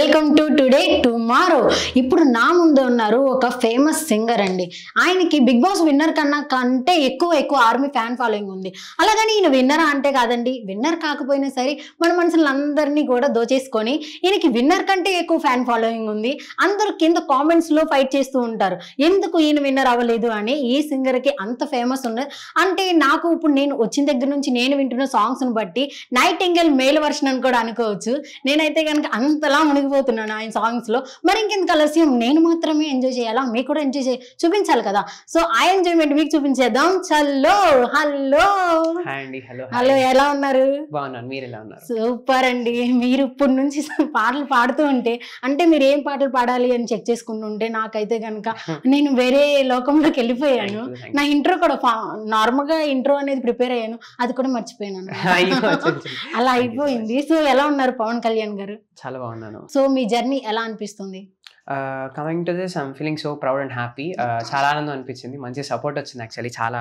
Welcome to today tomorrow ఇప్పుడు నా ముందు ఉన్నారు ఒక ఫేమస్ సింగర్ అండి ఆయనకి బిగ్ బాస్ విన్నర్ కన్నా కంటే ఎక్కువ ఎక్కువ ఆర్మీ ఫ్యాన్ ఫాలోయింగ్ ఉంది అలాగని ఈయన విన్నరా అంటే కాదండి విన్నర్ కాకపోయినా సరే మన మనుషులందరినీ కూడా దోచేసుకొని ఈయనకి విన్నర్ కంటే ఎక్కువ ఫ్యాన్ ఫాలోయింగ్ ఉంది అందరు కింద కామెంట్స్ లో ఫైట్ చేస్తూ ఉంటారు ఎందుకు ఈయన విన్నర్ అవ్వలేదు అని ఈ సింగర్ కి అంత ఫేమస్ ఉన్నది అంటే నాకు ఇప్పుడు నేను వచ్చిన దగ్గర నుంచి నేను వింటున్న సాంగ్స్ని బట్టి నైట్ ఎంగల్ మేల్ వర్షన్ అని కూడా అనుకోవచ్చు నేనైతే కనుక అంతలా మునిగి మునిగిపోతున్నాను ఆయన సాంగ్స్ లో మరి ఇంకెందుకు అలస్యం నేను మాత్రమే ఎంజాయ్ చేయాలా మీకు కూడా ఎంజాయ్ చే చూపించాలి కదా సో ఆ ఎంజాయ్మెంట్ మీకు చూపించేద్దాం చల్లో హలో హలో ఎలా ఉన్నారు సూపర్ అండి మీరు ఇప్పటి నుంచి పాటలు పాడుతూ ఉంటే అంటే మీరు ఏం పాటలు పాడాలి అని చెక్ చేసుకుంటూ ఉంటే నాకైతే కనుక నేను వేరే లోకంలోకి వెళ్ళిపోయాను నా ఇంట్రో కూడా నార్మల్ గా ఇంట్రో అనేది ప్రిపేర్ అయ్యాను అది కూడా మర్చిపోయాను అలా అయిపోయింది సో ఎలా ఉన్నారు పవన్ కళ్యాణ్ గారు చాలా బాగున్నాను సో మీ జర్నీ ఎలా అనిపిస్తుంది coming to this I'm feeling so proud and happy చాలా ఆనందం అనిపించింది మంచి సపోర్ట్ వచ్చింది యాక్చువల్లీ చాలా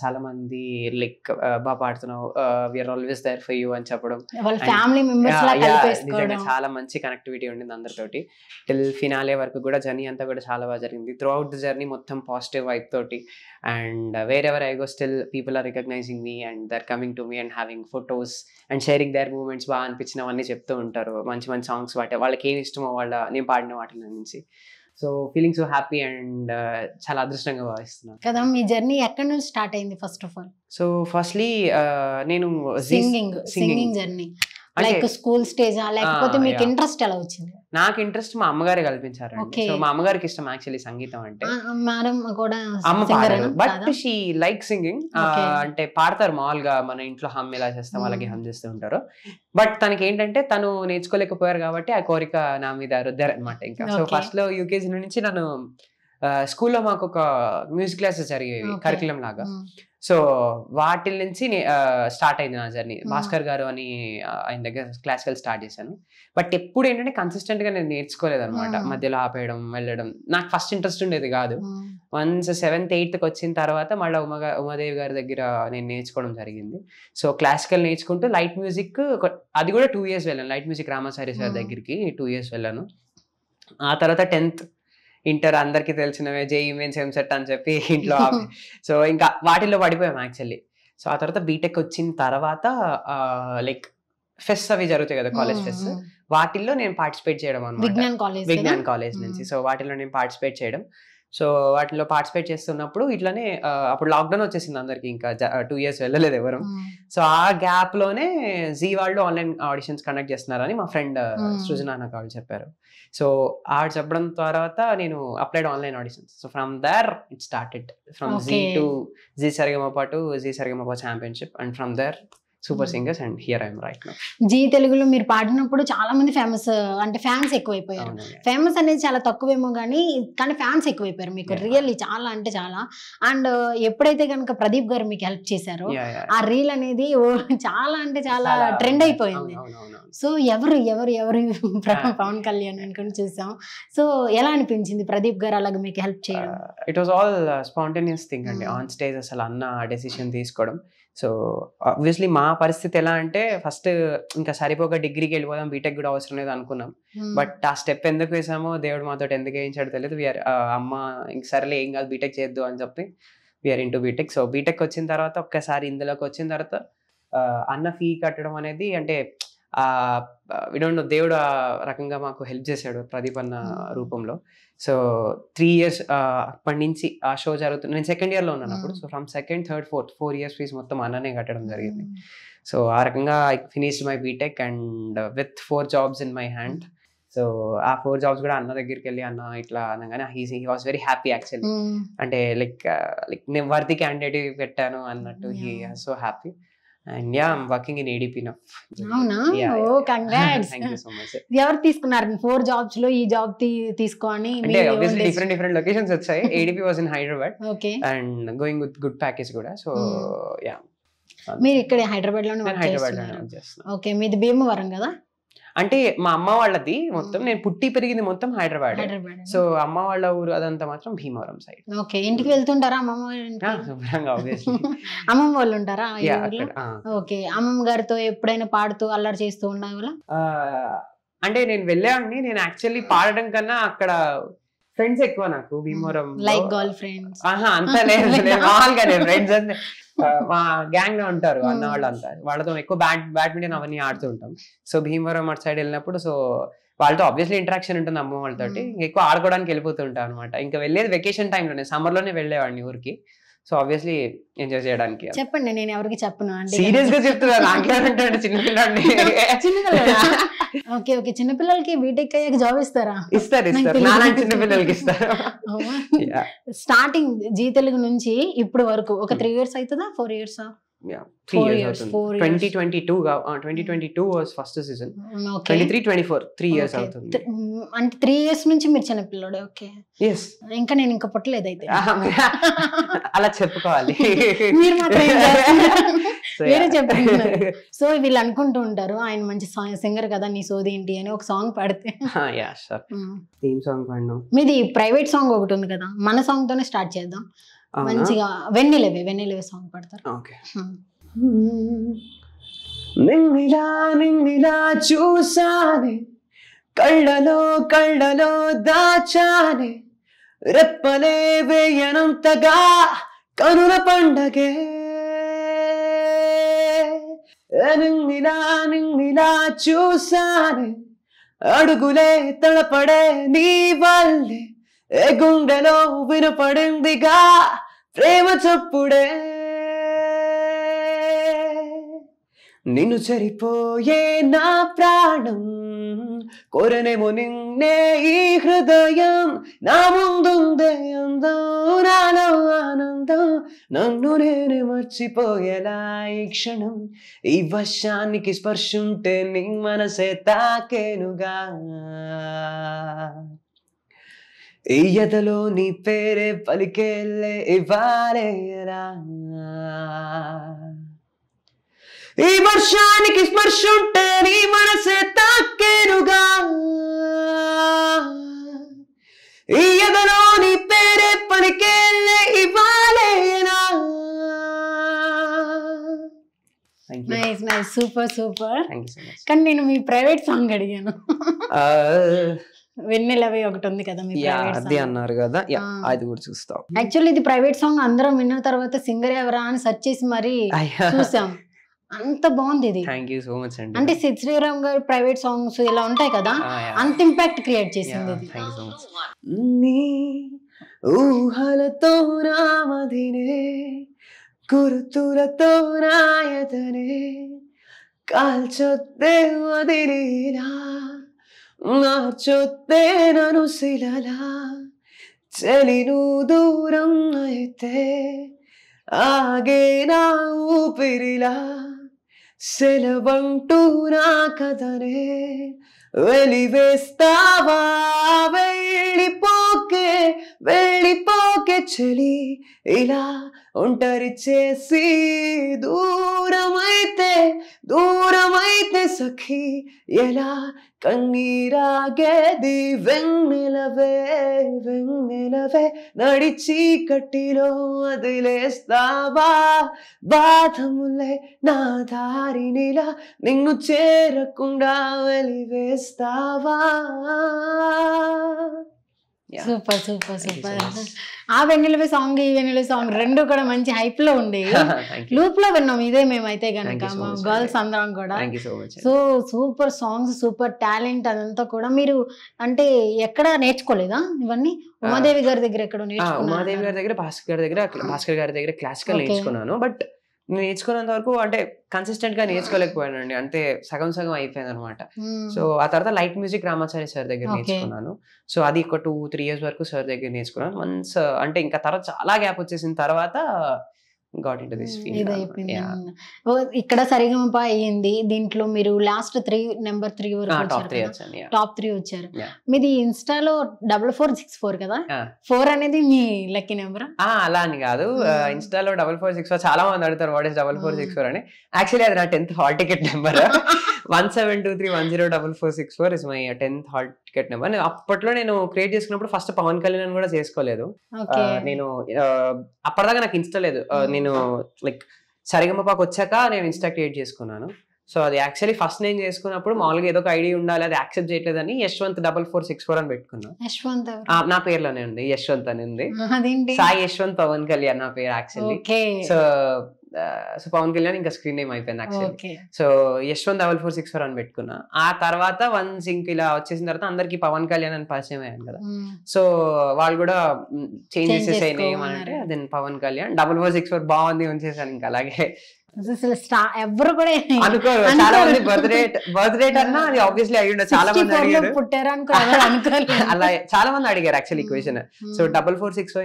చాలా మంది లైక్ బా పాడుతున్నావు we are always there for you అని చెప్పడం ఫ్యామిలీ చాలా మంచి కనెక్టివిటీ ఉండింది అందరితోటి టిల్ ఫినాలే వరకు కూడా జర్నీ అంతా కూడా చాలా బాగా జరిగింది త్రూ అవుట్ ద జర్నీ మొత్తం పాజిటివ్ వైప్ తోటి and wherever I go still people are recognizing me and they're coming to me and having photos and sharing their moments బాగా అనిపించినవన్నీ చెప్తూ ఉంటారు మంచి మంచి సాంగ్స్ వాటి వాళ్ళకి ఏమి ఇష్టమో వాళ్ళ నేను పాడిన వాటి నుంచి so feeling so happy and చాలా అదృష్టంగా భావిస్తున్నాను కదా మీ జర్నీ ఎక్కడ నుంచి స్టార్ట్ అయింది first of all so firstly నేను singing singing journey like school stage లేకపోతే మీకు ఇంట్రెస్ట్ ఎలా వచ్చింది నాకు ఇంట్రెస్ట్ మా అమ్మగారు కల్పించారు మా అమ్మగారికి ఇష్టం యాక్చువల్లీ సంగీతం అంటే బట్ షీ లైక్ సింగింగ్ అంటే పాడతారు మామూలుగా మన ఇంట్లో హమ్ ఎలా చేస్తాం అలాగే హమ్ చేస్తూ ఉంటారు బట్ తనకి ఏంటంటే తను నేర్చుకోలేకపోయారు కాబట్టి ఆ కోరిక నా మీద రుద్దారనమాట ఇంకా సో ఫస్ట్ లో యూకేజీ నుంచి నన్ను స్కూల్లో మాకు ఒక మ్యూజిక్ క్లాసెస్ జరిగేవి కరికులం లాగా సో వాటి నుంచి స్టార్ట్ అయింది నా జర్నీ భాస్కర్ గారు అని ఆయన దగ్గర క్లాసికల్ స్టార్ట్ చేశాను బట్ ఎప్పుడు ఏంటంటే కన్సిస్టెంట్ గా నేను నేర్చుకోలేదు అనమాట మధ్యలో ఆపేయడం వెళ్ళడం నాకు ఫస్ట్ ఇంట్రెస్ట్ ఉండేది కాదు వన్స్ సెవెంత్ కి వచ్చిన తర్వాత మళ్ళీ ఉమా ఉమాదేవి గారి దగ్గర నేను నేర్చుకోవడం జరిగింది సో క్లాసికల్ నేర్చుకుంటూ లైట్ మ్యూజిక్ అది కూడా టూ ఇయర్స్ వెళ్ళాను లైట్ మ్యూజిక్ రామాచారి సార్ దగ్గరికి టూ ఇయర్స్ వెళ్ళాను ఆ తర్వాత టెన్త్ ఇంటర్ అందరికి తెలిసినవే జేఈ మెయిన్స్ ఎంసెట్ అని చెప్పి ఇంట్లో సో ఇంకా వాటిల్లో పడిపోయాం యాక్చువల్లీ సో ఆ తర్వాత బీటెక్ వచ్చిన తర్వాత లైక్ ఫెస్ట్ అవి జరుగుతాయి కదా కాలేజ్ ఫెస్ట్ వాటిల్లో నేను పార్టిసిపేట్ చేయడం అనమాట విజ్ఞాన్ కాలేజ్ నుంచి సో వాటిల్లో నేను పార్టిసిపేట్ చేయడం సో వాటిలో పార్టిసిపేట్ చేస్తున్నప్పుడు ఇట్లానే అప్పుడు లాక్డౌన్ వచ్చేసింది అందరికి ఇంకా టూ ఇయర్స్ వెళ్ళలేదు ఎవరు సో ఆ గ్యాప్ లోనే జీ వాళ్ళు ఆన్లైన్ ఆడిషన్స్ కండక్ట్ చేస్తున్నారని మా ఫ్రెండ్ సృజన నాకు వాళ్ళు చెప్పారు సో ఆ చెప్పడం తర్వాత నేను applied online auditions so from there it started from Zee to Zee Sarigamapa పాటు Zee Sarigamapa championship and from there super singers and here I'm right Zee తెలుగులో మీరు పాడినప్పుడు చాలా మంది ఫేమస్ అంటే ఫ్యాన్స్ ఎక్కువైపోయారు ఫేమస్ అనేది చాలా తక్కువేమో కానీ కానీ ఫ్యాన్స్ ఎక్కువైపోయారు మీకు రియల్లీ చాలా అంటే చాలా అండ్ ఎప్పుడైతే కనుక ప్రదీప్ గారు మీకు హెల్ప్ చేశారో ఆ రీల్ అనేది చాలా అంటే చాలా ట్రెండ్ అయిపోయింది సో ఎవరు ఎవరు ఎవరు పవన్ కళ్యాణ్ అనుకుని చూసాం సో ఎలా అనిపించింది ప్రదీప్ గారు అలాగే మీకు హెల్ప్ చేయడం it was all spontaneous thing అండి ఆన్ స్టేజ్ అసలు అన్న డెసిషన్ తీసుకోవడం సో ఆబ్వియస్లీ మా పరిస్థితి ఎలా అంటే ఫస్ట్ ఇంకా సరిపోక డిగ్రీకి వెళ్ళిపోదాం బీటెక్ కూడా అవసరం లేదు అనుకున్నాం బట్ hmm. ఆ స్టెప్ ఎందుకు వేసామో దేవుడు మాతో ఎందుకు వేయించాడు తెలియదు వీఆర్ అమ్మ ఇంక సరేలే ఏం కాదు బీటెక్ చేయొద్దు అని చెప్పి we are into BTech so BTech వచ్చిన తర్వాత ఒక్కసారి ఇందులోకి వచ్చిన తర్వాత అన్న ఫీ కట్టడం అనేది అంటే విడో దేవుడు ఆ రకంగా మాకు హెల్ప్ చేశాడు ప్రదీప్ అన్న hmm. రూపంలో సో త్రీ ఇయర్స్ అప్పటి నుంచి ఆ షో జరుగుతుంది నేను సెకండ్ ఇయర్లో ఉన్నాను అప్పుడు so from second third fourth four years fees మొత్తం అన్ననే కట్టడం జరిగింది సో hmm. ఆ రకంగా I finish my BTech and with four jobs in my hand so ఆ ఫోర్ జాబ్స్ కూడా అన్న దగ్గరికి వెళ్ళి అన్న ఇట్లా అనగానే he he was very happy actually అంటే లైక్ లైక్ నేను వర్ది క్యాండిడేట్ పెట్టాను అన్నట్టు he so happy and yeah I'm working in ADP now అవునా oh congrats thank you so much ఎవరు తీసుకున్నారు ఫోర్ జాబ్స్ లో ఈ జాబ్ తీసుకోని అంటే ఆబ్వియస్లీ డిఫరెంట్ డిఫరెంట్ లొకేషన్స్ వచ్చాయి ADP was in Hyderabad okay and going with good package కూడా so yeah hmm. మీరు ఇక్కడ హైదరాబాద్ లోనే హైదరాబాద్ ఓకే మీది భీమవరం కదా అంటే మా అమ్మ వాళ్ళది మొత్తం నేను పుట్టి పెరిగింది మొత్తం హైదరాబాద్ సో అమ్మ వాళ్ళ ఊరు అదంతా మాత్రం భీమవరం సైడ్ ఓకే ఇంటికి వెళ్తుంటారా అమ్మమ్మ శుభ్రంగా అమ్మమ్మ వాళ్ళు ఉంటారా ఓకే అమ్మమ్మ గారితో ఎప్పుడైనా పాడుతూ అల్లరి చేస్తూ ఉన్నా అంటే నేను వెళ్ళాను నేను యాక్చువల్లీ పాడడం కన్నా అక్కడ ఫ్రెండ్స్ ఎక్కువ నాకు భీమవరం లైక్ గర్ల్ ఫ్రెండ్స్ అంతా నేను ఫ్రెండ్స్ మా గ్యాంగ్ లో ఉంటారు అన్న hmm. వాళ్ళు అంతా వాళ్ళతో ఎక్కువ బ్యాట్ బ్యాడ్మింటన్ అవన్నీ ఆడుతూ ఉంటాం సో భీమవరం అటు సైడ్ వెళ్ళినప్పుడు సో వాళ్ళతో ఆబ్వియస్లీ ఇంటరాక్షన్ ఉంటుంది అమ్మ వాళ్ళతో hmm. ఎక్కువ ఆడుకోవడానికి వెళ్ళిపోతుంటాం అనమాట ఇంకా వెళ్ళేది వెకేషన్ టైంలోనే సమ్మర్లోనే వెళ్ళేవాడిని ఊరికి సో ఆబ్వియస్లీ ఎంజాయ్ చేయడానికి చెప్పండి నేను ఎవరికి చెప్పను సీరియస్ గా చెప్తున్నా నాకేమంటాడు చిన్నపిల్లండి ఓకే ఓకే చిన్నపిల్లలకి బీటెక్ అయ్యాక జాబ్ ఇస్తారా ఇస్తారు ఇస్తారు చిన్నపిల్లలకి ఇస్తారు స్టార్టింగ్ జీ తెలుగు నుంచి ఇప్పుడు వరకు ఒక త్రీ ఇయర్స్ అవుతుందా four years three years twenty twenty two twenty twenty two first season three twenty four three years అంటే త్రీ ఇయర్స్ నుంచి మీరు చిన్న ఓకే ఎస్ ఇంకా నేను ఇంకా పుట్టలేదు అయితే అలా చెప్పుకోవాలి మీరు సో వీళ్ళు అనుకుంటూ ఉంటారు ఆయన మంచి సింగర్ కదా నీ సోది ఏంటి అని ఒక సాంగ్ పాడితే ah, hmm. మీది ప్రైవేట్ సాంగ్ ఒకటి ఉంది కదా మన సాంగ్ తోనే స్టార్ట్ చేద్దాం మంచిగా వెన్నెలవి వెన్నెలవి సాంగ్ పడతారు నిన్నిలా నిన్నిలా నిండిలా చూసానే కళ్ళలో కళ్ళలో దాచానే రెప్పలే వేయనంతగా కనుల పండగే నిన్నిలా నిన్నిలా చూసానే అడుగులే తడపడే నీ వల్లే ఏ గుండెలో వినపడిందిగా ప్రేమ చప్పుడే నిన్ను చరిపోయే నా ప్రాణం కోరనేమో నిన్నే ఈ హృదయం నా ముందుందే అందం నాలో ఆనందం నన్ను నేను మర్చిపోయేలా ఈ క్షణం ఈ వర్షానికి స్పర్శుంటే నీ మనసే తాకేనుగా ఎయ్యతలో నీ పేరే పలికేళ్ళే ఇవ్వాలేరా ఈ వర్షానికి స్పర్శ ఉంటే నీ మనసే తాకేనుగా ఈ ఎదలో నీ పేరే పలికేళ్ళే ఇవ్వాలేనా నైస్ నైస్ సూపర్ సూపర్ కానీ నేను మీ ప్రైవేట్ సాంగ్ అడిగాను వెన్నెలవి ఒకటి ఉంది కదా మీ అది అన్నారు కదా అది కూడా చూస్తాం యాక్చువల్లీ ఇది ప్రైవేట్ సాంగ్ అందరం విన్న తర్వాత సింగర్ ఎవరా అని సర్చ్ చేసి మరి చూసాం అంత బాగుంది ఇది అంటే సిద్ శ్రీరామ్ గారు ప్రైవేట్ సాంగ్స్ ఇలా ఉంటాయి కదా అంత ఇంపాక్ట్ క్రియేట్ చేసింది ఇది నీ ఊహలతో నామదినే రాయతనే నాయతనే కాల్చొద్దే వదిలేనా ಚೊತ್ತೇನನು ಸಿಲಲ ಚಲಿನು ದೂರಂ ಐತೆ ಹಾಗೆ ನಾವು ಪಿರಿಲ సెలవంటూ నా కదనే వెలివేస్తావా వెళ్ళిపోకే వెళ్ళిపోకే చెలి ఇలా ఒంటరి చేసి దూరమైతే దూరమైతే సఖి ఎలా కన్నీరాగేది వెన్నెలవే వెన్నెలవే నడిచి కట్టిలో వదిలేస్తావా బాధములే నా దారినిలా నిన్ను చేరకుండా వెలివేస్తావా సూపర్ సూపర్ సూపర్ ఆ వెన్నెలవి సాంగ్ ఈ వెన్నెలవి సాంగ్ రెండు కూడా మంచి హైప్ లో ఉండే లూప్ లో విన్నాం ఇదే మేమైతే గనక మా గర్ల్స్ అందరం కూడా so super songs super talent అదంతా కూడా మీరు అంటే ఎక్కడ నేర్చుకోలేదా ఇవన్నీ ఉమాదేవి గారి దగ్గర ఎక్కడ ఉమాదేవి గారి దగ్గర భాస్కర్ గారి దగ్గర భాస్కర్ గారి దగ్గర క్లాసికల్ నేర్చుకున్నాను బట్ నేర్చుకున్నంత వరకు అంటే కన్సిస్టెంట్ గా నేర్చుకోలేకపోయానండి అంటే సగం సగం అయిపోయింది అనమాట సో ఆ తర్వాత లైట్ మ్యూజిక్ రామాచారి సార్ దగ్గర నేర్చుకున్నాను సో అది ఒక టూ త్రీ ఇయర్స్ వరకు సార్ దగ్గర నేర్చుకున్నాను మన్స్ అంటే ఇంకా తర్వాత చాలా గ్యాప్ వచ్చేసిన తర్వాత Uh, ఇక్కడ సరిగమప అయ్యింది దీంట్లో మీరు లాస్ట్ త్రీ నెంబర్ త్రీ వరకు టాప్ ah, త్రీ వచ్చారు మీది ఇన్స్టాలో డబల్ ఫోర్ సిక్స్ ఫోర్ కదా ఫోర్ ah. అనేది మీ లక్కీ నెంబర్ ah, అలా అని కాదు ఇన్స్టాలో డబల్ ఫోర్ సిక్స్ ఫోర్ చాలా మంది అడుగుతారు what is double four six four అని యాక్చువల్లీ అది నా tenth hall ticket number one seven two three one zero double four six four is my tenth hall ticket number అప్పట్లో నేను create చేసుకున్నప్పుడు first Pawan Kalyan కూడా చేసుకోలేదు నేను అప్పటిదాకా నాకు ఇన్స్టా లేదు నేను లైక్ సరిగమపాకు వచ్చాక నేను ఇన్స్టా క్రియేట్ చేసుకున్నాను సో అది యాక్చువల్లీ ఫస్ట్ నేను చేసుకున్నప్పుడు మామూలుగా ఏదో ఒక ఐడి ఉండాలి అది యాక్సెప్ట్ అని Yashwanth double four six four అని పెట్టుకున్నాను నా పేరులోనే ఉంది యశ్వంత్ అని ఉంది సాయి యశ్వంత్ పవన్ కళ్యాణ్ నా పేరు actually so so Pawan Kalyan ఇంకా స్క్రీన్ నేమ్ అయిపోయింది actually so Yashwanth double four six four అని పెట్టుకున్నా ఆ తర్వాత వన్ సింక్ ఇలా వచ్చేసిన తర్వాత అందరికి పవన్ కళ్యాణ్ అని పరిచయం అయ్యాను కదా సో వాళ్ళు కూడా చేంజెస్ చేసేసాయి అంటే then Pawan Kalyan double four six four బాగుంది చేశాను ఇంకా అలాగే అసలు స్టా ఎవరు కూడా చాలా మంది బర్త్ రేట్ బర్త్ అది ఆబ్వియస్లీ చాలా మంది అడిగారు పుట్టారు అనుకోరు చాలా మంది అడిగారు actually equation so double four six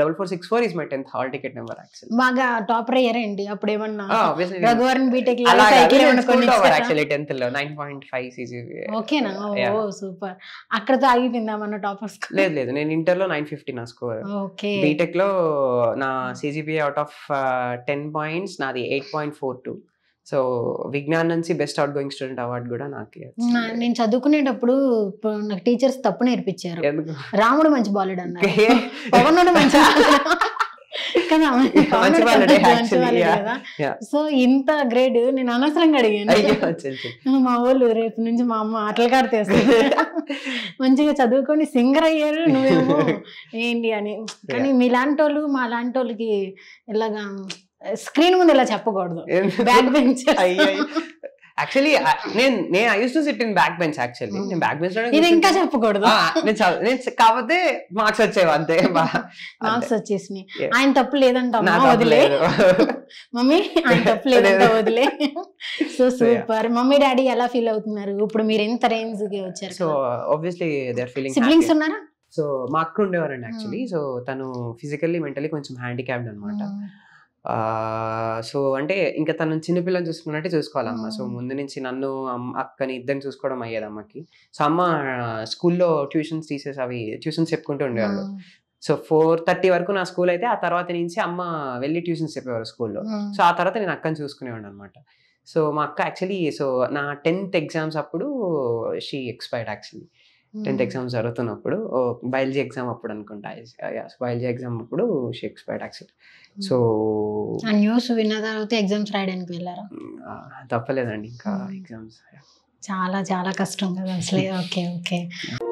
double four six four is my tenth hall ticket number actually బాగా టాపర్ అయ్యారా అండి అప్పుడు ఏమన్నా బీటెక్ టెన్త్ లో నైన్ పాయింట్ ఫైవ్ సీజీపీ ఓకేనా ఓ సూపర్ అక్కడతో ఆగిపోయిందామన్న టాపర్స్ లేదు లేదు నేను ఇంటర్ లో నైన్ ఫిఫ్టీ నా స్కోర్ ఓకే బీటెక్ లో నా CGP out of ten points నాది eight point four two so Vignan నుంచి best outgoing student award కూడా నాకు నేను చదువుకునేటప్పుడు నాకు టీచర్స్ తప్పు నేర్పించారు రాముడు మంచి బాలుడు అన్నారు మంచి సో ఇంత గ్రేడ్ నేను అనవసరంగా అడిగాను మా వాళ్ళు రేపు నుంచి మా అమ్మ ఆటలు కాడతేస్తుంది మంచిగా చదువుకొని సింగర్ అయ్యారు నువ్వేమో ఏంటి అని కానీ లాంటి వాళ్ళు మా లాంటి వాళ్ళకి ఇలాగా స్క్రీన్ ముందు ఇలా చెప్పకూడదు బ్యాక్ బెంచ్ యాక్చువల్లీ నేను నేను I to sit in back bench actually నేను బ్యాక్ బెంచ్ ఇది ఇంకా చెప్పకూడదు నేను కాకపోతే మార్క్స్ వచ్చేవి అంతే మార్క్స్ వచ్చేసినాయి ఆయన తప్పు లేదంటా వదిలే మమ్మీ ఆయన తప్పు లేదంట వదిలే సో సూపర్ మమ్మీ డాడీ ఎలా ఫీల్ అవుతున్నారు ఇప్పుడు మీరు ఎంత రేంజ్ కి వచ్చారు so obviously they feeling siblings ఉన్నారా సో మా అక్క ఉండేవారండి యాక్చువల్లీ hmm. సో తను ఫిజికల్లీ మెంటలీ కొంచెం హ్యాండిక్యాప్డ్ అనమాట hmm. సో అంటే ఇంకా తను చిన్నపిల్లని చూసుకున్నట్టే చూసుకోవాలమ్మా సో ముందు నుంచి నన్ను అక్కని ఇద్దరిని చూసుకోవడం అయ్యేది అమ్మకి సో అమ్మ స్కూల్లో ట్యూషన్స్ తీసేసి అవి ట్యూషన్స్ చెప్పుకుంటూ ఉండేవాళ్ళు సో ఫోర్ థర్టీ వరకు నా స్కూల్ అయితే ఆ తర్వాత నుంచి అమ్మ వెళ్ళి ట్యూషన్స్ చెప్పేవారు స్కూల్లో సో ఆ తర్వాత నేను అక్కని చూసుకునేవాడు అనమాట సో మా అక్క యాక్చువల్లీ సో నా టెన్త్ ఎగ్జామ్స్ అప్పుడు she expired actually tenth exam జరుగుతున్నప్పుడు బయాలజీ ఎగ్జామ్ అప్పుడు అనుకుంటా బయాలజీ ఎగ్జామ్ అప్పుడు షేక్స్పైర్ యాక్సిడ్ సో న్యూస్ విన్న తర్వాత ఎగ్జామ్స్ రాయడానికి వెళ్ళారా తప్పలేదండి ఇంకా ఎగ్జామ్స్ చాలా చాలా కష్టం కదా అసలు ఓకే ఓకే